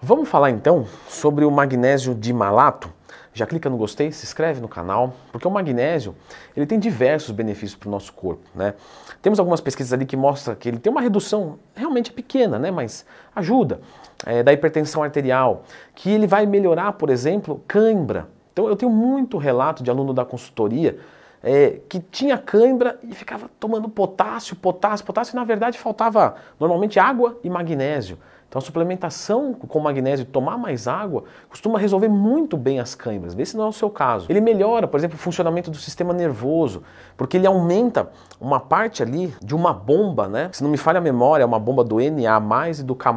Vamos falar então sobre o magnésio de malato? Já clica no gostei, se inscreve no canal, porque o magnésio ele tem diversos benefícios para o nosso corpo, né? Temos algumas pesquisas ali que mostram que ele tem uma redução realmente pequena, né? Mas ajuda é, da hipertensão arterial, que ele vai melhorar, por exemplo, cãibra. Então eu tenho muito relato de aluno da consultoria é, que tinha cãibra e ficava tomando potássio, potássio, potássio, e na verdade faltava normalmente água e magnésio. Então, a suplementação com magnésio, tomar mais água, costuma resolver muito bem as câimbras. Vê se não é o seu caso. Ele melhora, por exemplo, o funcionamento do sistema nervoso, porque ele aumenta uma parte ali de uma bomba, né? Se não me falha a memória, é uma bomba do Na e do K,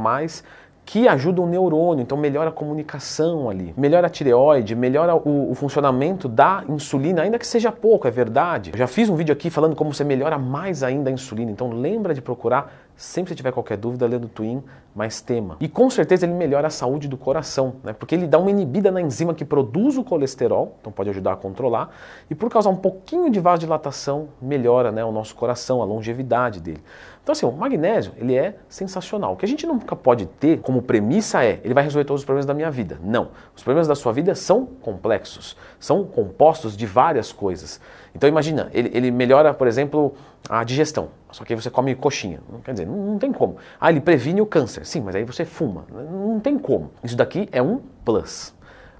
que ajuda o neurônio, então melhora a comunicação ali, melhora a tireoide, melhora o, o, funcionamento da insulina, ainda que seja pouco, é verdade. Eu já fiz um vídeo aqui falando como você melhora mais ainda a insulina, então lembra de procurar Sempre que tiver qualquer dúvida, lê do Twin mais tema. E com certeza ele melhora a saúde do coração, né? porque ele dá uma inibida na enzima que produz o colesterol, então pode ajudar a controlar, e por causar um pouquinho de vasodilatação, melhora né, o nosso coração, a longevidade dele. Então assim, o magnésio, ele é sensacional. O que a gente nunca pode ter como premissa é, ele vai resolver todos os problemas da minha vida. Não. Os problemas da sua vida são complexos, são compostos de várias coisas. Então imagina, ele, ele melhora, por exemplo, a digestão. Só que aí você come coxinha. Quer dizer, não, não tem como. Ah, ele previne o câncer. Sim, mas aí você fuma. Não tem como. Isso daqui é um plus.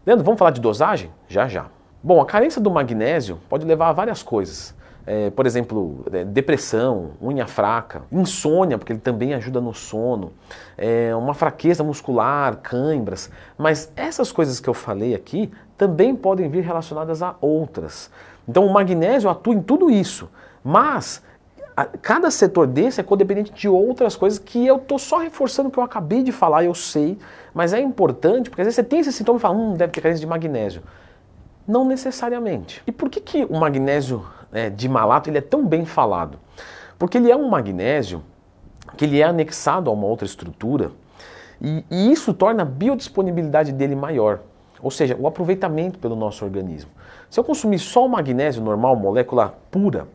Leandro, vamos falar de dosagem? Já, já. Bom, a carência do magnésio pode levar a várias coisas. É, por exemplo, é, depressão, unha fraca, insônia, porque ele também ajuda no sono, é, uma fraqueza muscular, cãibras. Mas essas coisas que eu falei aqui também podem vir relacionadas a outras. Então, o magnésio atua em tudo isso. Mas cada setor desse é codependente de outras coisas que eu tô só reforçando o que eu acabei de falar, eu sei, mas é importante, porque às vezes você tem esse sintoma e fala, hum, deve ter carência de magnésio. Não necessariamente. E por que, que o magnésio é, de malato ele é tão bem falado? Porque ele é um magnésio que ele é anexado a uma outra estrutura e, e isso torna a biodisponibilidade dele maior ou seja, o aproveitamento pelo nosso organismo. Se eu consumir só o magnésio normal, molécula pura,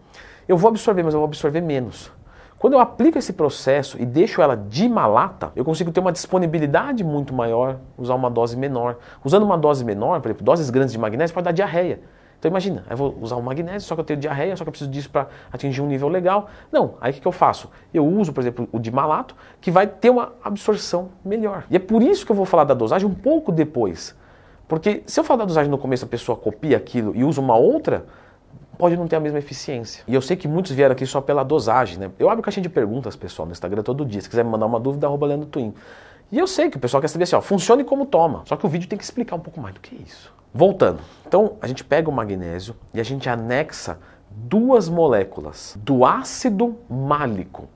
eu vou absorver, mas eu vou absorver menos. Quando eu aplico esse processo e deixo ela de malata, eu consigo ter uma disponibilidade muito maior, usar uma dose menor. Usando uma dose menor, por exemplo, doses grandes de magnésio pode dar diarreia. Então imagina, eu vou usar o magnésio, só que eu tenho diarreia, só que eu preciso disso para atingir um nível legal. Não, aí o que, que eu faço? Eu uso, por exemplo, o de malato, que vai ter uma absorção melhor. E é por isso que eu vou falar da dosagem um pouco depois. Porque se eu falar da dosagem no começo, a pessoa copia aquilo e usa uma outra, pode não ter a mesma eficiência. E eu sei que muitos vieram aqui só pela dosagem, né? Eu abro caixinha de perguntas, pessoal, no Instagram todo dia. Se quiser me mandar uma dúvida, arroba Leandro Twin. E eu sei que o pessoal quer saber assim, ó, funciona e como toma. Só que o vídeo tem que explicar um pouco mais do que isso. Voltando. Então, a gente pega o magnésio e a gente anexa duas moléculas do ácido málico.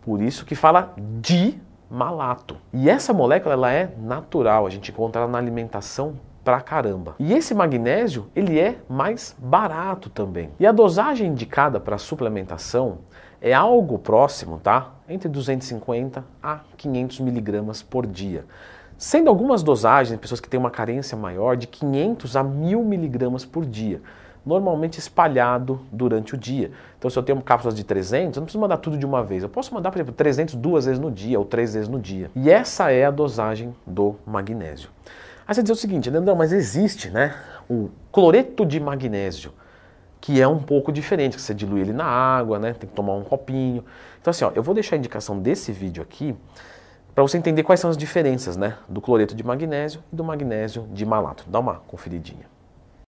Por isso que fala de malato. E essa molécula ela é natural, a gente encontra ela na alimentação pra caramba. E esse magnésio, ele é mais barato também. E a dosagem indicada para suplementação é algo próximo, tá? Entre 250 a 500 miligramas por dia. Sendo algumas dosagens, pessoas que têm uma carência maior, de 500 a 1000 miligramas por dia normalmente espalhado durante o dia. Então, se eu tenho cápsulas de 300, eu não preciso mandar tudo de uma vez. Eu posso mandar, por exemplo, 300 duas vezes no dia ou três vezes no dia. E essa é a dosagem do magnésio. Aí você diz o seguinte, Leandrão, mas existe né, o cloreto de magnésio, que é um pouco diferente, que você dilui ele na água, né, tem que tomar um copinho. Então assim, ó, eu vou deixar a indicação desse vídeo aqui para você entender quais são as diferenças né, do cloreto de magnésio e do magnésio de malato. Dá uma conferidinha.